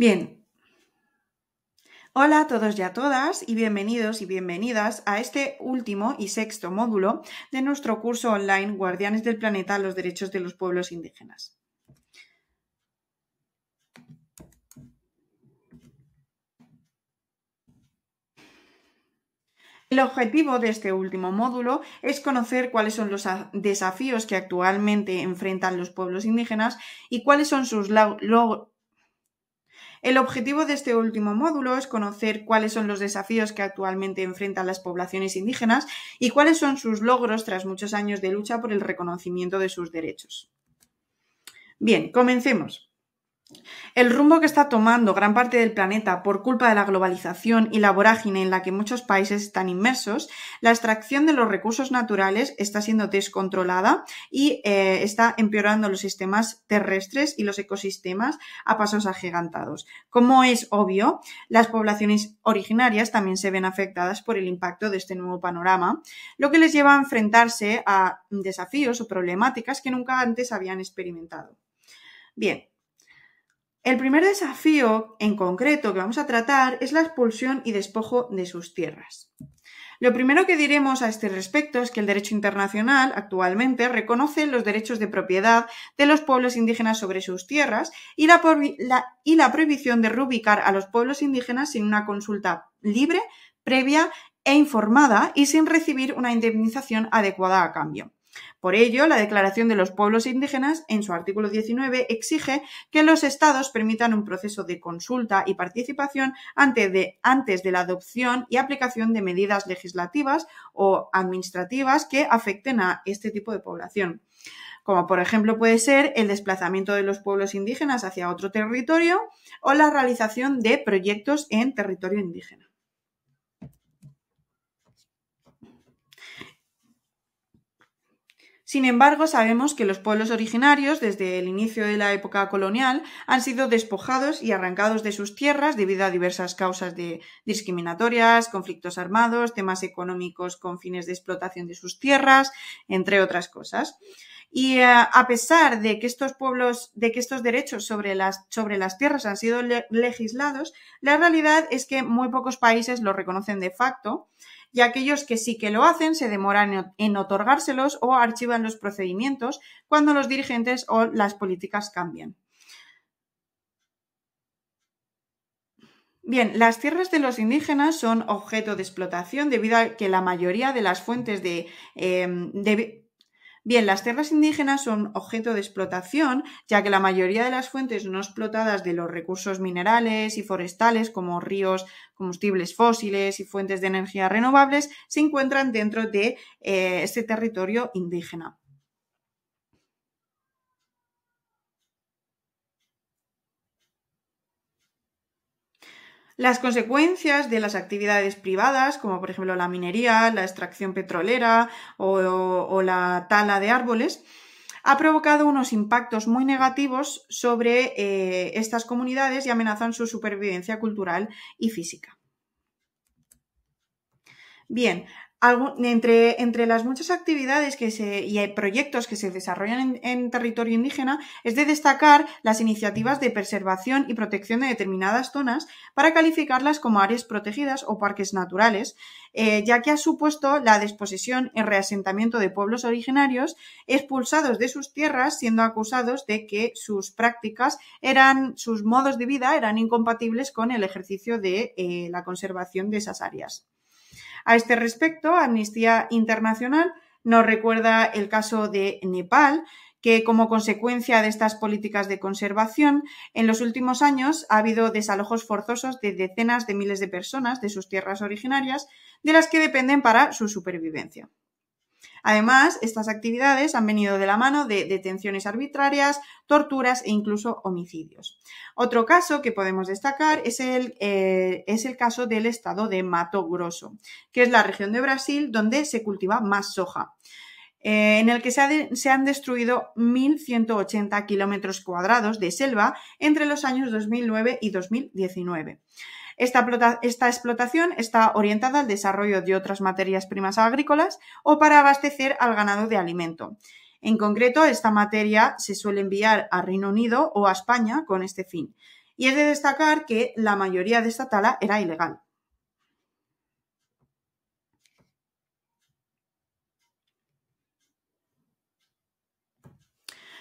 Bien. Hola a todos y a todas y bienvenidos y bienvenidas a este último y sexto módulo de nuestro curso online Guardianes del Planeta, los derechos de los pueblos indígenas. El objetivo de este último módulo es conocer cuáles son los desafíos que actualmente enfrentan los pueblos indígenas y cuáles son sus logros el objetivo de este último módulo es conocer cuáles son los desafíos que actualmente enfrentan las poblaciones indígenas y cuáles son sus logros tras muchos años de lucha por el reconocimiento de sus derechos. Bien, comencemos. El rumbo que está tomando gran parte del planeta por culpa de la globalización y la vorágine en la que muchos países están inmersos, la extracción de los recursos naturales está siendo descontrolada y eh, está empeorando los sistemas terrestres y los ecosistemas a pasos agigantados. Como es obvio, las poblaciones originarias también se ven afectadas por el impacto de este nuevo panorama, lo que les lleva a enfrentarse a desafíos o problemáticas que nunca antes habían experimentado. Bien, el primer desafío en concreto que vamos a tratar es la expulsión y despojo de sus tierras. Lo primero que diremos a este respecto es que el derecho internacional actualmente reconoce los derechos de propiedad de los pueblos indígenas sobre sus tierras y la, prohibición de reubicar a los pueblos indígenas sin una consulta libre, previa e informada y sin recibir una indemnización adecuada a cambio. Por ello, la Declaración de los Pueblos Indígenas, en su artículo 19, exige que los Estados permitan un proceso de consulta y participación antes de, antes de la adopción y aplicación de medidas legislativas o administrativas que afecten a este tipo de población como por ejemplo puede ser el desplazamiento de los pueblos indígenas hacia otro territorio o la realización de proyectos en territorio indígena. Sin embargo, sabemos que los pueblos originarios, desde el inicio de la época colonial, han sido despojados y arrancados de sus tierras debido a diversas causas discriminatorias, conflictos armados, temas económicos con fines de explotación de sus tierras, entre otras cosas. Y eh, a pesar de que estos pueblos, de que estos derechos sobre las, sobre las tierras han sido legislados, la realidad es que muy pocos países lo reconocen de facto y aquellos que sí que lo hacen se demoran en otorgárselos o archivan los procedimientos cuando los dirigentes o las políticas cambian. Bien, las tierras de los indígenas son objeto de explotación debido a que la mayoría de las fuentes de, em, de Bien, las tierras indígenas son objeto de explotación, ya que la mayoría de las fuentes no explotadas de los recursos minerales y forestales, como ríos, combustibles fósiles y fuentes de energía renovables, se encuentran dentro de eh, este territorio indígena. Las consecuencias de las actividades privadas, como por ejemplo la minería, la extracción petrolera o, la tala de árboles, ha provocado unos impactos muy negativos sobre eh, estas comunidades y amenazan su supervivencia cultural y física. Bien, entre, las muchas actividades y hay proyectos que se desarrollan en, territorio indígena es de destacar las iniciativas de preservación y protección de determinadas zonas para calificarlas como áreas protegidas o parques naturales, eh, ya que ha supuesto la desposesión y reasentamiento de pueblos originarios expulsados de sus tierras siendo acusados de que sus prácticas eran, sus modos de vida eran incompatibles con el ejercicio de eh, la conservación de esas áreas. A este respecto, Amnistía Internacional nos recuerda el caso de Nepal, que como consecuencia de estas políticas de conservación, en los últimos años ha habido desalojos forzosos de decenas de miles de personas de sus tierras originarias, de las que dependen para su supervivencia. Además, estas actividades han venido de la mano de detenciones arbitrarias, torturas e incluso homicidios. Otro caso que podemos destacar es el, eh, caso del estado de Mato Grosso, que es la región de Brasil donde se cultiva más soja. Eh, en el que se, se han destruido 1.180 kilómetros cuadrados de selva entre los años 2009 y 2019. Esta, explotación está orientada al desarrollo de otras materias primas agrícolas o para abastecer al ganado de alimento. En concreto, esta materia se suele enviar a Reino Unido o a España con este fin. Y es de destacar que la mayoría de esta tala era ilegal.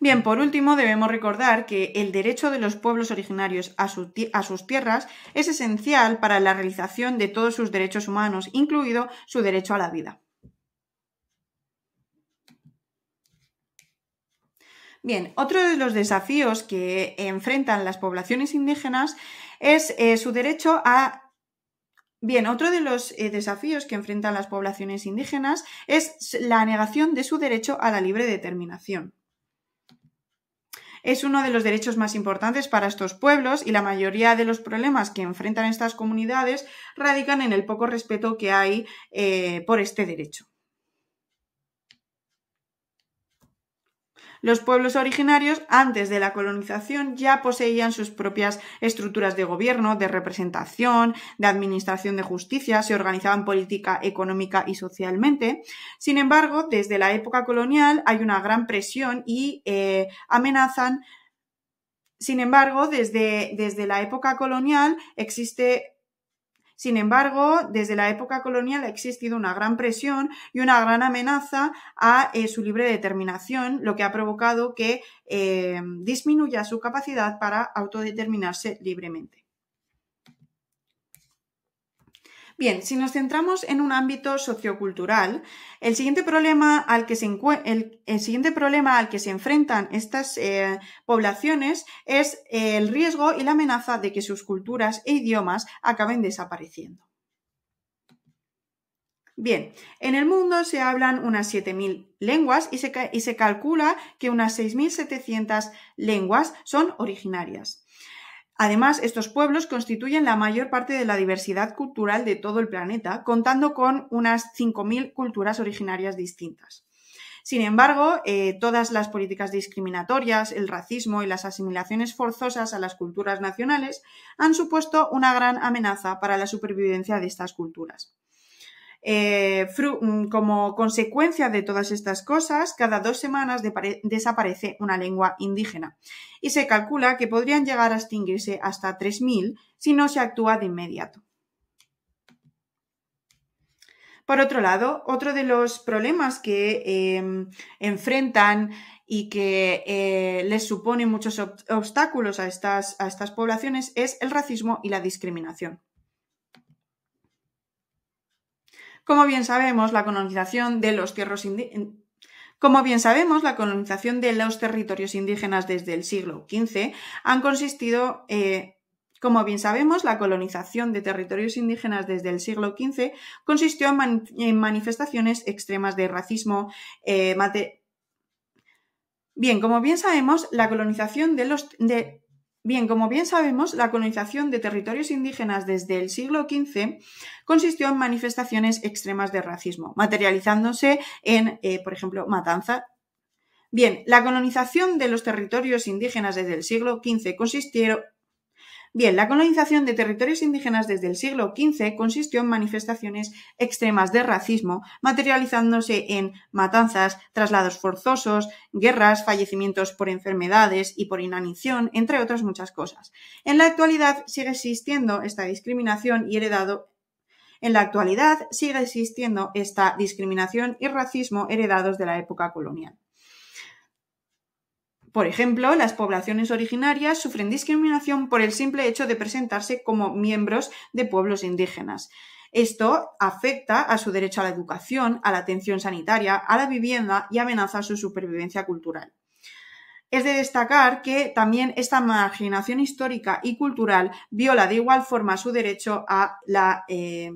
Bien, por último, debemos recordar que el derecho de los pueblos originarios a, sus tierras es esencial para la realización de todos sus derechos humanos, incluido su derecho a la vida. Bien, otro de los desafíos que enfrentan las poblaciones indígenas es eh, su derecho a... Bien, otro de los eh, desafíos que enfrentan las poblaciones indígenas es la negación de su derecho a la libre determinación es uno de los derechos más importantes para estos pueblos y la mayoría de los problemas que enfrentan estas comunidades radican en el poco respeto que hay eh, por este derecho. Los pueblos originarios, antes de la colonización, ya poseían sus propias estructuras de gobierno, de representación, de administración de justicia, se organizaban política, económica y socialmente. Sin embargo, desde la época colonial hay una gran presión y eh, amenazan. Sin embargo, desde, desde la época colonial existe sin embargo, desde la época colonial ha existido una gran presión y una gran amenaza a eh, su libre determinación, lo que ha provocado que eh, disminuya su capacidad para autodeterminarse libremente. Bien, si nos centramos en un ámbito sociocultural, el siguiente problema al que se, el, siguiente problema al que se enfrentan estas eh, poblaciones es eh, el riesgo y la amenaza de que sus culturas e idiomas acaben desapareciendo. Bien, en el mundo se hablan unas 7.000 lenguas y se, y se calcula que unas 6.700 lenguas son originarias. Además, estos pueblos constituyen la mayor parte de la diversidad cultural de todo el planeta, contando con unas 5.000 culturas originarias distintas. Sin embargo, eh, todas las políticas discriminatorias, el racismo y las asimilaciones forzosas a las culturas nacionales han supuesto una gran amenaza para la supervivencia de estas culturas. Eh, mm, como consecuencia de todas estas cosas, cada dos semanas desaparece una lengua indígena y se calcula que podrían llegar a extinguirse hasta 3.000 si no se actúa de inmediato. Por otro lado, otro de los problemas que em, enfrentan y que eh, les supone muchos obstáculos a estas poblaciones es el racismo y la discriminación. Como bien sabemos, la colonización de los como bien sabemos, la colonización de los territorios indígenas desde el siglo XV han consistido, eh, como bien sabemos, la colonización de territorios indígenas desde el siglo XV consistió en, manifestaciones extremas de racismo, eh, mate Bien, como bien sabemos, la colonización de los, de, Bien, como bien sabemos, la colonización de territorios indígenas desde el siglo XV consistió en manifestaciones extremas de racismo, materializándose en, eh, por ejemplo, matanza. Bien, la colonización de los territorios indígenas desde el siglo XV consistieron Bien, la colonización de territorios indígenas desde el siglo XV consistió en manifestaciones extremas de racismo, materializándose en matanzas, traslados forzosos, guerras, fallecimientos por enfermedades y por inanición, entre otras muchas cosas. En la actualidad sigue existiendo esta discriminación y heredado en la actualidad sigue existiendo esta discriminación y racismo heredados de la época colonial. Por ejemplo, las poblaciones originarias sufren discriminación por el simple hecho de presentarse como miembros de pueblos indígenas. Esto afecta a su derecho a la educación, a la atención sanitaria, a la vivienda y amenaza su supervivencia cultural. Es de destacar que también esta marginación histórica y cultural viola de igual forma su derecho a la. Eh,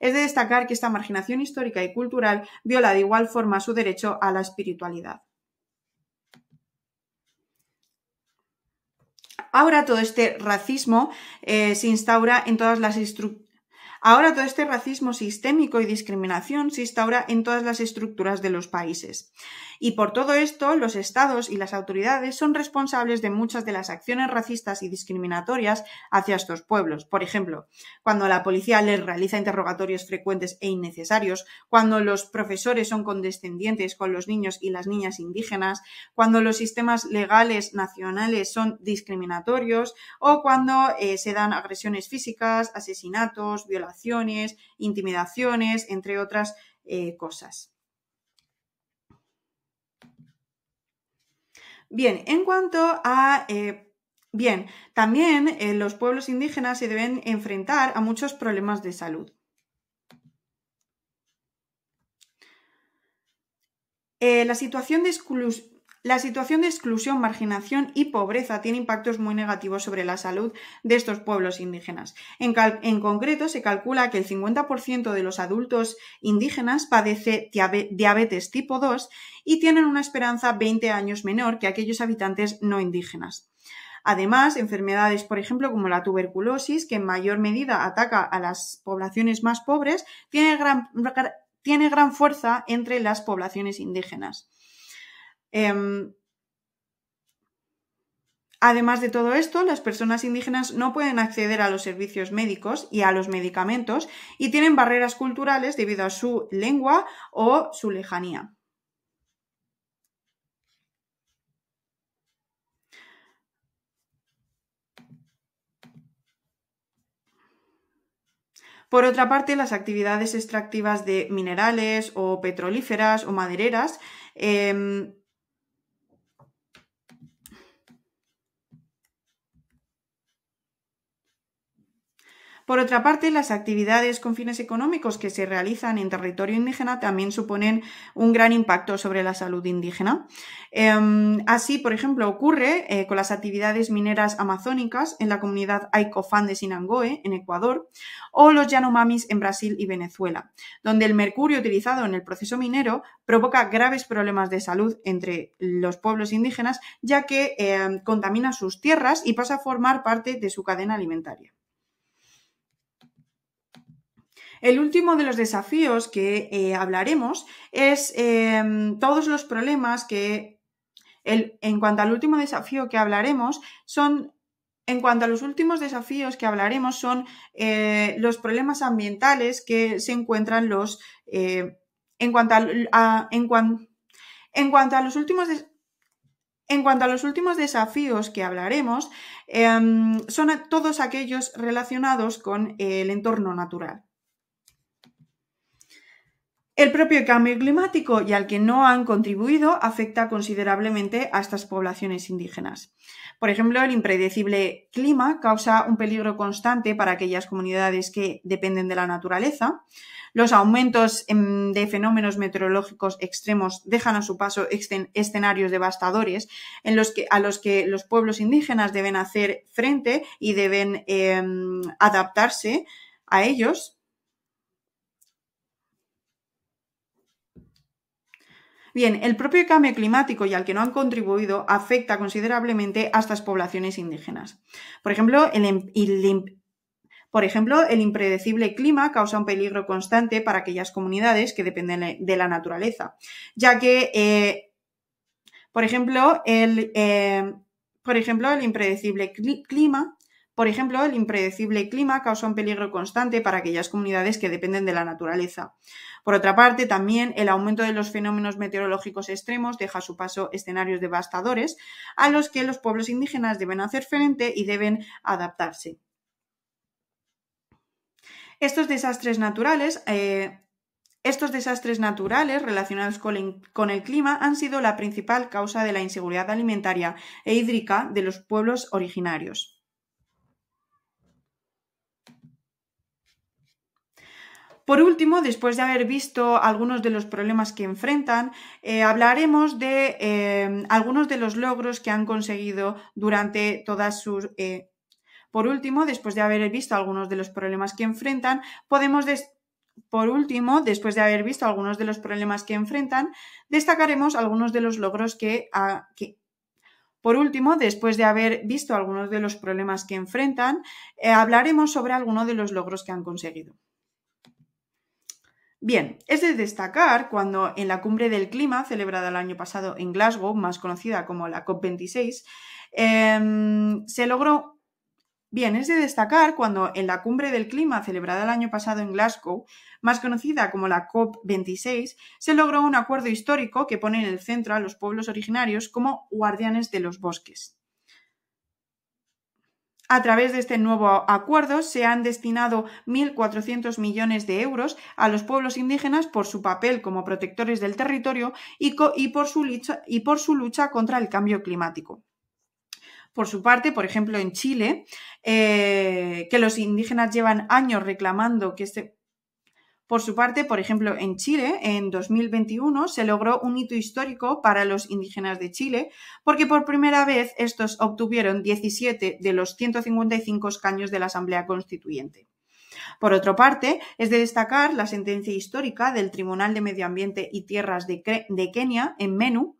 es de destacar que esta marginación histórica y cultural viola de igual forma su derecho a la espiritualidad. Ahora todo este racismo eh, se instaura en todas las estructuras Ahora todo este racismo sistémico y discriminación se instaura en todas las estructuras de los países. Y por todo esto, los estados y las autoridades son responsables de muchas de las acciones racistas y discriminatorias hacia estos pueblos. Por ejemplo, cuando la policía les realiza interrogatorios frecuentes e innecesarios, cuando los profesores son condescendientes con los niños y las niñas indígenas, cuando los sistemas legales nacionales son discriminatorios o cuando eh, se dan agresiones físicas, asesinatos, violaciones intimidaciones, entre otras eh, cosas. Bien, en cuanto a... Eh, bien, también eh, los pueblos indígenas se deben enfrentar a muchos problemas de salud. la situación de, exclusión. La situación de exclusión, marginación y pobreza tiene impactos muy negativos sobre la salud de estos pueblos indígenas. En, concreto, se calcula que el 50% de los adultos indígenas padece diabetes tipo 2 y tienen una esperanza 20 años menor que aquellos habitantes no indígenas. Además, enfermedades, por ejemplo, como la tuberculosis, que en mayor medida ataca a las poblaciones más pobres, tiene gran fuerza entre las poblaciones indígenas. Em, además de todo esto, las personas indígenas no pueden acceder a los servicios médicos y a los medicamentos y tienen barreras culturales debido a su lengua o su lejanía. Por otra parte, las actividades extractivas de minerales o petrolíferas o madereras em, Por otra parte, las actividades con fines económicos que se realizan en territorio indígena también suponen un gran impacto sobre la salud indígena. Em, así, por ejemplo, ocurre eh, con las actividades mineras amazónicas en la comunidad Aikofán de Sinangoe, en Ecuador, o los Yanomamis en Brasil y Venezuela, donde el mercurio utilizado en el proceso minero provoca graves problemas de salud entre los pueblos indígenas, ya que em, contamina sus tierras y pasa a formar parte de su cadena alimentaria. El último de los desafíos que eh, hablaremos es em, todos los problemas que, el, en cuanto al último desafío que hablaremos, son en cuanto a los últimos desafíos que hablaremos son eh, los problemas ambientales que se encuentran los eh, en cuanto a, en, cuanto a los últimos en cuanto a los últimos desafíos que hablaremos em, son todos aquellos relacionados con el entorno natural. El propio cambio climático y al que no han contribuido afecta considerablemente a estas poblaciones indígenas. Por ejemplo, el impredecible clima causa un peligro constante para aquellas comunidades que dependen de la naturaleza. Los aumentos em, de fenómenos meteorológicos extremos dejan a su paso escenarios devastadores en los que, a los que los pueblos indígenas deben hacer frente y deben em, adaptarse a ellos Bien, el propio cambio climático y al que no han contribuido afecta considerablemente a estas poblaciones indígenas. Por ejemplo, el, em-, por ejemplo, el impredecible clima causa un peligro constante para aquellas comunidades que dependen de la naturaleza, ya que, eh, por, ejemplo, el, eh, por ejemplo, el impredecible clima por ejemplo, el impredecible clima causa un peligro constante para aquellas comunidades que dependen de la naturaleza. Por otra parte, también el aumento de los fenómenos meteorológicos extremos deja a su paso escenarios devastadores a los que los pueblos indígenas deben hacer frente y deben adaptarse. Estos desastres naturales eh, estos desastres naturales relacionados con el, clima han sido la principal causa de la inseguridad alimentaria e hídrica de los pueblos originarios. Por último, después de haber visto algunos de los problemas que enfrentan, eh, hablaremos de eh, algunos de los logros que han conseguido durante todas sus... Eh, por último, después de haber visto algunos de los problemas que enfrentan, podemos... Des... por último, después de haber visto algunos de los problemas que enfrentan, destacaremos algunos de los logros que, ah, que... Por último, después de haber visto algunos de los problemas que enfrentan, hablaremos sobre algunos de los logros que han conseguido. Bien, es de destacar cuando en la cumbre del clima celebrada el año pasado en Glasgow, más conocida como la COP26, em, se logró... Bien, es de destacar cuando en la cumbre del clima celebrada el año pasado en Glasgow, más conocida como la COP26, se logró un acuerdo histórico que pone en el centro a los pueblos originarios como guardianes de los bosques. A través de este nuevo acuerdo se han destinado 1.400 millones de euros a los pueblos indígenas por su papel como protectores del territorio y, por, su lucha, contra el cambio climático. Por su parte, por ejemplo, en Chile, eh, que los indígenas llevan años reclamando que este, por su parte, por ejemplo, en Chile, en 2021 se logró un hito histórico para los indígenas de Chile, porque por primera vez estos obtuvieron 17 de los 155 escaños de la Asamblea Constituyente. Por otra parte, es de destacar la sentencia histórica del Tribunal de Medio Ambiente y Tierras de, Kenia en Menú,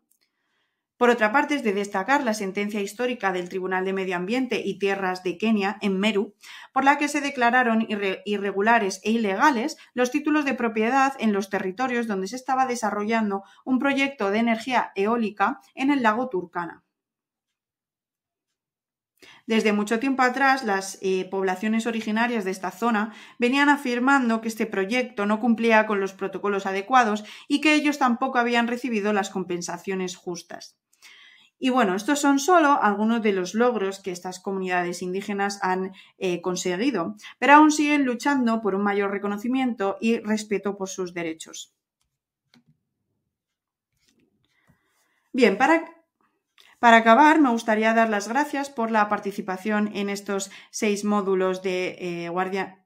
por otra parte, es de destacar la sentencia histórica del Tribunal de Medio Ambiente y Tierras de Kenia, en Meru, por la que se declararon irregulares e ilegales los títulos de propiedad en los territorios donde se estaba desarrollando un proyecto de energía eólica en el lago Turkana. Desde mucho tiempo atrás, las eh, poblaciones originarias de esta zona venían afirmando que este proyecto no cumplía con los protocolos adecuados y que ellos tampoco habían recibido las compensaciones justas. Y bueno, estos son solo algunos de los logros que estas comunidades indígenas han eh, conseguido, pero aún siguen luchando por un mayor reconocimiento y respeto por sus derechos. Bien, para para acabar, me gustaría dar las gracias por la participación en estos seis módulos de eh, Guardia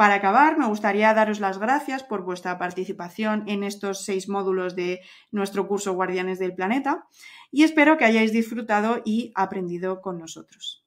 para acabar, me gustaría daros las gracias por vuestra participación en estos seis módulos de nuestro curso Guardianes del Planeta y espero que hayáis disfrutado y aprendido con nosotros.